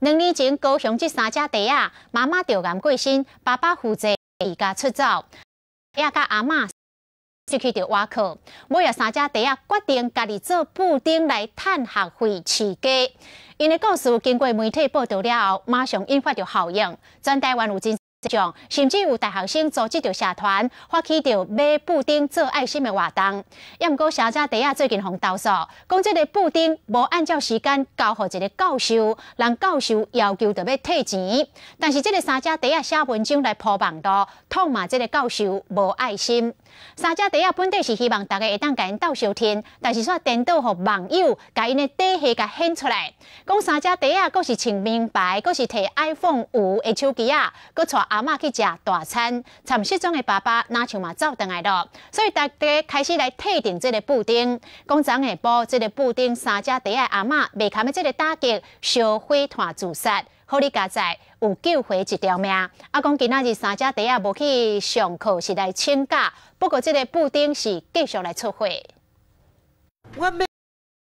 两年前，高雄这三只弟啊，妈妈调干过身，爸爸负责离家出走，也甲阿妈失去电话每日三只弟啊，决定家己做布丁来赚学费饲家。因为故事经过媒体报道了后，马上引发着效应。转台湾有真。甚至有大学生组织着社团，发起着买布丁做爱心的活动。要毋过，沙嘉底啊最近互投诉，讲这个布丁无按照时间交互一个教授，人教授要求着要退钱。但是这个三只底啊写文章来铺网刀，痛骂这个教授无爱心。三只底啊本来是希望大家会当给因倒收听，但是说颠倒互网友把因的底细给显出来，讲三只底啊，佫是穿名牌，佫是摕 iPhone 五的手机啊，佫带。阿嬷去食大餐，惨失踪的爸爸拿枪嘛走登来咯，所以大家开始来替订这个布丁。讲昨下晡这个布丁三姐弟阿妈被他的这个打击，烧毁团自杀，好你家在有救回一条命。阿公今仔日三姐弟阿无去上课是来请假，不过这个布丁是继续来出货。